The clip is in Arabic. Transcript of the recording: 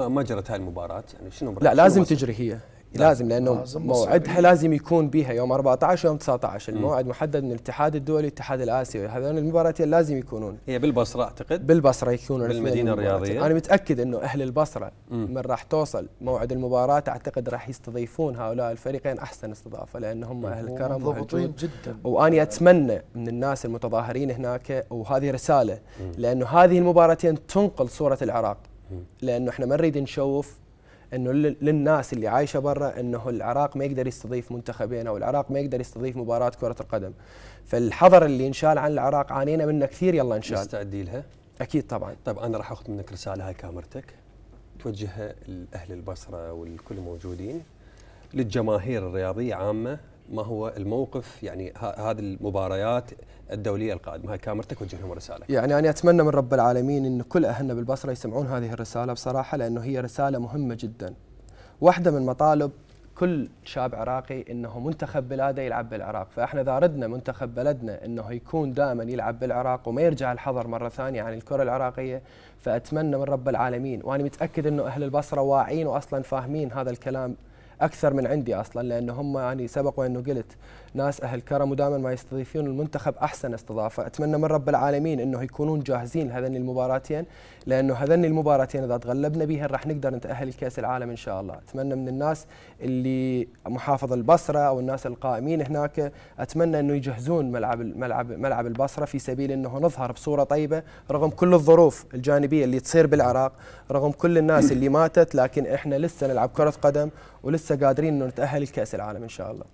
ما جرت هاي المباراة يعني شنو لا لازم شنو تجري هي لازم لانه موعدها إيه. لازم يكون بها يوم 14 ويوم 19 الموعد محدد من الاتحاد الدولي والاتحاد الاسيوي هذول المباراتين لازم يكونون هي بالبصره اعتقد بالبصره يكونون بالمدينه الرياضيه انا متاكد انه اهل البصره مم. من راح توصل موعد المباراه اعتقد راح يستضيفون هؤلاء الفريقين احسن استضافه لان هم اهل الكرم مضبوطين جدا واني اتمنى من الناس المتظاهرين هناك وهذه رساله مم. لانه هذه المباراتين تنقل صوره العراق لانه احنا ما نريد نشوف انه للناس اللي عايشه برا انه العراق ما يقدر يستضيف منتخبين او العراق ما يقدر يستضيف مباراه كره القدم فالحظر اللي انشال عن العراق عانينا منه كثير يلا انشال مستعدي لها اكيد طبعا طيب انا راح اخذ منك رساله هاي كاميرتك توجهها لاهل البصره والكل موجودين للجماهير الرياضيه عامه ما هو الموقف يعني هذه المباريات الدوليه القادمه هاي كاميرتك وجه لهم رساله يعني انا اتمنى من رب العالمين ان كل اهلنا بالبصره يسمعون هذه الرساله بصراحه لانه هي رساله مهمه جدا واحده من مطالب كل شاب عراقي انه منتخب بلاده يلعب بالعراق، فاحنا اذا ردنا منتخب بلدنا انه يكون دائما يلعب بالعراق وما يرجع الحظر مره ثانيه عن الكره العراقيه، فاتمنى من رب العالمين وانا متاكد انه اهل البصره واعين واصلا فاهمين هذا الكلام اكثر من عندي اصلا لان هم يعني سبق وانه قلت ناس اهل كرم ودائما ما يستضيفون المنتخب احسن استضافه، اتمنى من رب العالمين انه يكونون جاهزين لهذين المباراتين لانه هذين المباراتين اذا تغلبنا بها راح نقدر نتاهل لكاس العالم ان شاء الله، اتمنى من الناس اللي محافظ البصره او الناس القائمين هناك اتمنى انه يجهزون ملعب ملعب ملعب البصره في سبيل انه نظهر بصوره طيبه رغم كل الظروف الجانبيه اللي تصير بالعراق، رغم كل الناس اللي ماتت لكن احنا لسه نلعب كره قدم ولسه لسه قادرين انه نتاهل لكاس العالم ان شاء الله